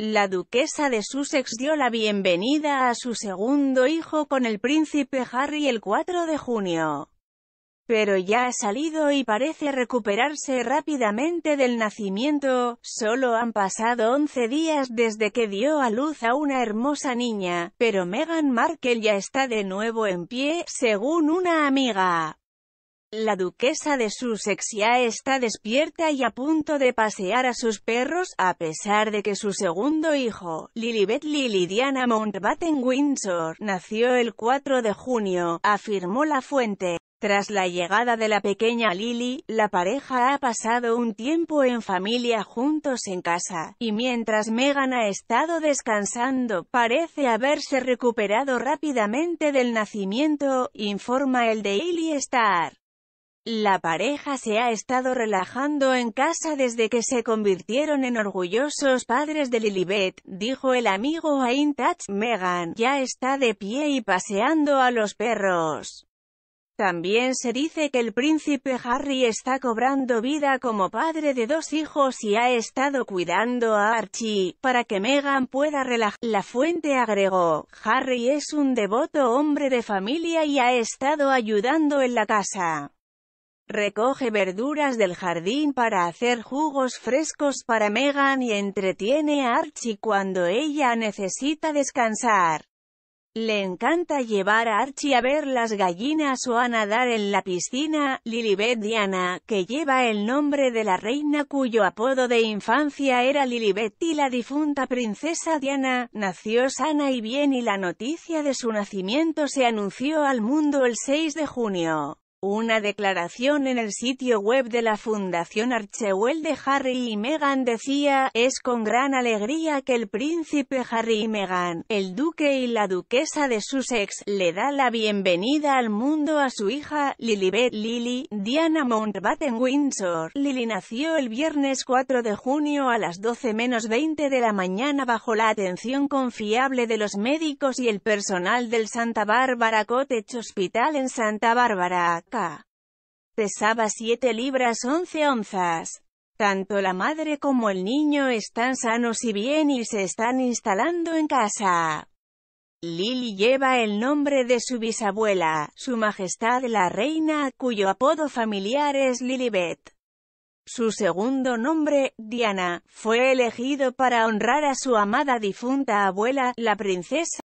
La duquesa de Sussex dio la bienvenida a su segundo hijo con el príncipe Harry el 4 de junio. Pero ya ha salido y parece recuperarse rápidamente del nacimiento, solo han pasado 11 días desde que dio a luz a una hermosa niña, pero Meghan Markle ya está de nuevo en pie, según una amiga. La duquesa de ya está despierta y a punto de pasear a sus perros, a pesar de que su segundo hijo, Lilibet Lily Diana Mountbatten Windsor, nació el 4 de junio, afirmó la fuente. Tras la llegada de la pequeña Lily, la pareja ha pasado un tiempo en familia juntos en casa, y mientras Meghan ha estado descansando, parece haberse recuperado rápidamente del nacimiento, informa el Daily Star. La pareja se ha estado relajando en casa desde que se convirtieron en orgullosos padres de Lilibet, dijo el amigo a Intouch. Megan ya está de pie y paseando a los perros. También se dice que el príncipe Harry está cobrando vida como padre de dos hijos y ha estado cuidando a Archie, para que Meghan pueda relajarse. La fuente agregó, Harry es un devoto hombre de familia y ha estado ayudando en la casa. Recoge verduras del jardín para hacer jugos frescos para Megan y entretiene a Archie cuando ella necesita descansar. Le encanta llevar a Archie a ver las gallinas o a nadar en la piscina, Lilibet Diana, que lleva el nombre de la reina cuyo apodo de infancia era Lilibet y la difunta princesa Diana, nació sana y bien y la noticia de su nacimiento se anunció al mundo el 6 de junio. Una declaración en el sitio web de la Fundación Archewell de Harry y Meghan decía, es con gran alegría que el príncipe Harry y Meghan, el duque y la duquesa de Sussex, le da la bienvenida al mundo a su hija, Lilibet Lily, Diana Mountbatten Windsor. Lily nació el viernes 4 de junio a las 12 menos 20 de la mañana bajo la atención confiable de los médicos y el personal del Santa Bárbara Cottage Hospital en Santa Bárbara. Pesaba 7 libras 11 onzas. Tanto la madre como el niño están sanos y bien y se están instalando en casa. Lily lleva el nombre de su bisabuela, su majestad la reina, cuyo apodo familiar es Lilibet. Su segundo nombre, Diana, fue elegido para honrar a su amada difunta abuela, la princesa.